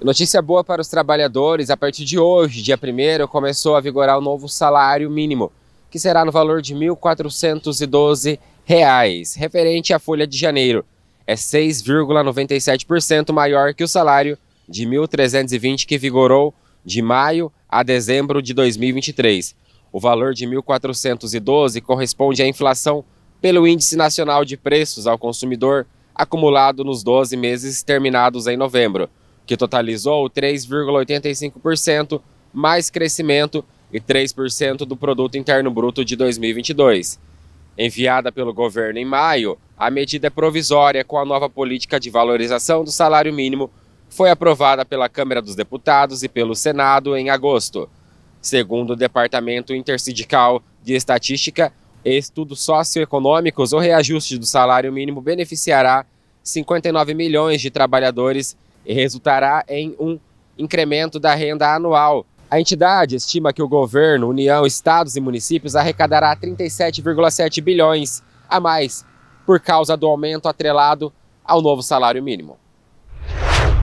Notícia boa para os trabalhadores: a partir de hoje, dia 1, começou a vigorar o novo salário mínimo, que será no valor de R$ 1.412, referente à folha de janeiro. É 6,97% maior que o salário de R$ 1.320 que vigorou de maio a dezembro de 2023. O valor de 1.412 corresponde à inflação pelo Índice Nacional de Preços ao Consumidor acumulado nos 12 meses terminados em novembro que totalizou 3,85% mais crescimento e 3% do produto interno bruto de 2022. Enviada pelo governo em maio, a medida é provisória com a nova política de valorização do salário mínimo foi aprovada pela Câmara dos Deputados e pelo Senado em agosto. Segundo o Departamento Intersindical de Estatística, estudos socioeconômicos, o reajuste do salário mínimo beneficiará 59 milhões de trabalhadores e resultará em um incremento da renda anual. A entidade estima que o governo, União, estados e municípios arrecadará 37,7 bilhões a mais por causa do aumento atrelado ao novo salário mínimo.